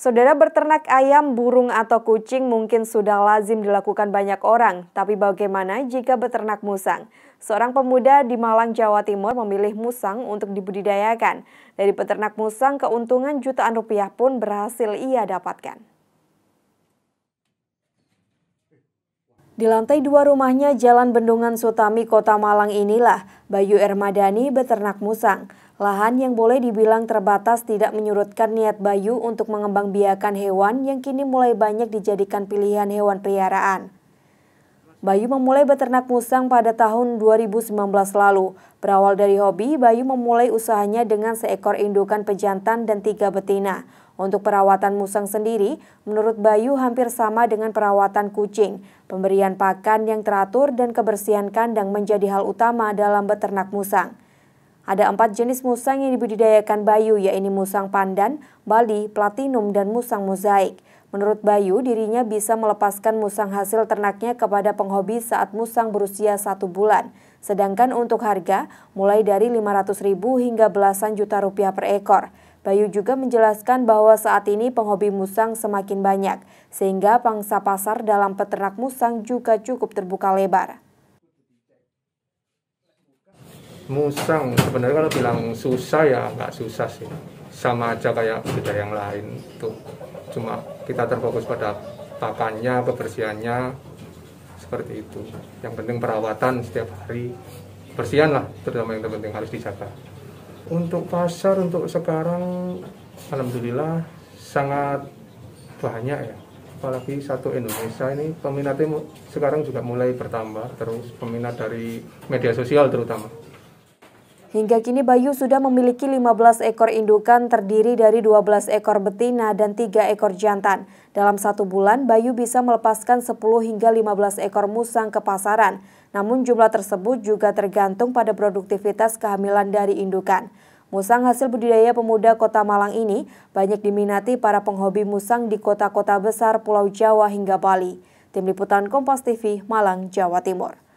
Saudara berternak ayam, burung atau kucing mungkin sudah lazim dilakukan banyak orang, tapi bagaimana jika beternak musang? Seorang pemuda di Malang, Jawa Timur memilih musang untuk dibudidayakan. Dari peternak musang, keuntungan jutaan rupiah pun berhasil ia dapatkan. Di lantai dua rumahnya Jalan Bendungan Sutami, Kota Malang inilah Bayu Ermadani beternak musang. Lahan yang boleh dibilang terbatas tidak menyurutkan niat Bayu untuk mengembangbiakan hewan yang kini mulai banyak dijadikan pilihan hewan peliharaan. Bayu memulai beternak musang pada tahun 2019 lalu. Berawal dari hobi, Bayu memulai usahanya dengan seekor indukan pejantan dan tiga betina. Untuk perawatan musang sendiri, menurut Bayu hampir sama dengan perawatan kucing. Pemberian pakan yang teratur dan kebersihan kandang menjadi hal utama dalam beternak musang. Ada empat jenis musang yang dibudidayakan Bayu, yaitu musang pandan, bali, platinum, dan musang mozaik. Menurut Bayu, dirinya bisa melepaskan musang hasil ternaknya kepada penghobi saat musang berusia satu bulan. Sedangkan untuk harga, mulai dari 500 ribu hingga belasan juta rupiah per ekor. Bayu juga menjelaskan bahwa saat ini penghobi musang semakin banyak, sehingga pangsa pasar dalam peternak musang juga cukup terbuka lebar musang sebenarnya kalau bilang susah ya nggak susah sih sama aja kayak budaya yang lain tuh cuma kita terfokus pada pakannya kebersihannya seperti itu yang penting perawatan setiap hari bersihan lah terutama yang terpenting harus dijaga untuk pasar untuk sekarang alhamdulillah sangat banyak ya apalagi satu Indonesia ini peminatnya sekarang juga mulai bertambah terus peminat dari media sosial terutama Hingga kini Bayu sudah memiliki 15 ekor indukan terdiri dari 12 ekor betina dan 3 ekor jantan. Dalam satu bulan, Bayu bisa melepaskan 10 hingga 15 ekor musang ke pasaran. Namun jumlah tersebut juga tergantung pada produktivitas kehamilan dari indukan. Musang hasil budidaya pemuda kota Malang ini banyak diminati para penghobi musang di kota-kota besar Pulau Jawa hingga Bali. Tim Liputan Kompas TV, Malang, Jawa Timur.